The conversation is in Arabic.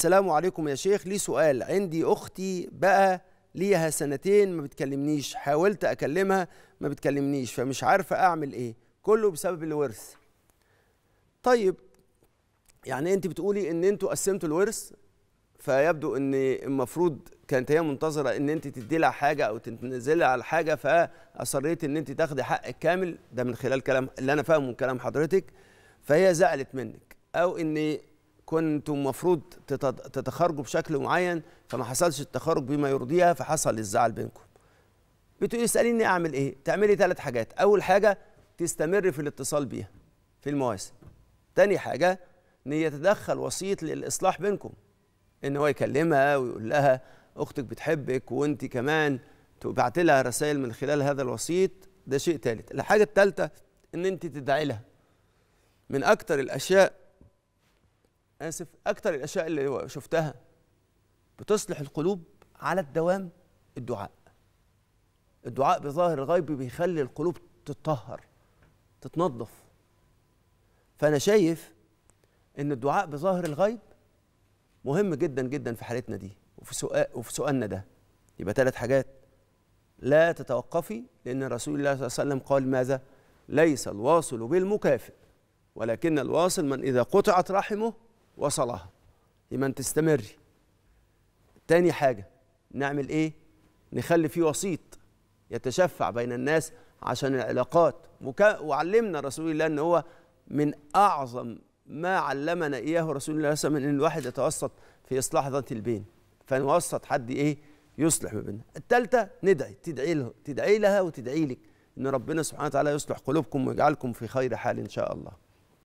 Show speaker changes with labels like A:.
A: السلام عليكم يا شيخ لي سؤال عندي أختي بقى ليها سنتين ما بتكلمنيش حاولت أكلمها ما بتكلمنيش فمش عارفة أعمل إيه كله بسبب الورث طيب يعني أنت بتقولي إن أنتوا قسمتوا الورث فيبدو ان المفروض كانت هي منتظره ان انت تدي لها حاجه او تنزلي على حاجه فاصريت ان انت تاخدي حقك كامل ده من خلال كلام اللي انا فاهمه من كلام حضرتك فهي زعلت منك او ان كنتم المفروض تتخرجوا بشكل معين فما حصلش التخرج بما يرضيها فحصل الزعل بينكم بتقولي اساليني اعمل ايه تعملي ثلاث حاجات اول حاجه تستمر في الاتصال بيها في المواسم تاني حاجه ان يتدخل وسيط للاصلاح بينكم ان هو يكلمها ويقول لها اختك بتحبك وانت كمان تبعت لها رسائل من خلال هذا الوسيط ده شيء ثالث الحاجه الثالثه ان انت تدعي لها من أكثر الاشياء اسف اكثر الاشياء اللي شفتها بتصلح القلوب على الدوام الدعاء الدعاء بظاهر الغيب بيخلي القلوب تتطهر تتنظف فانا شايف ان الدعاء بظاهر الغيب مهم جدا جدا في حالتنا دي وفي سؤال وفي سؤالنا ده يبقى ثلاث حاجات لا تتوقفي لان رسول الله صلى الله عليه وسلم قال ماذا ليس الواصل بالمكافئ ولكن الواصل من اذا قطعت رحمه وصلها يبقى انت تستمر تاني حاجه نعمل ايه نخلي فيه وسيط يتشفع بين الناس عشان العلاقات وعلمنا رسول الله ان هو من اعظم ما علمنا اياه رسول الله صلى الله عليه وسلم ان الواحد يتوسط في اصلاح ذات البين فنوسط حد ايه يصلح ما بيننا الثالثه ندعي تدعي له تدعي لها وتدعي لك ان ربنا سبحانه وتعالى يصلح قلوبكم ويجعلكم في خير حال ان شاء الله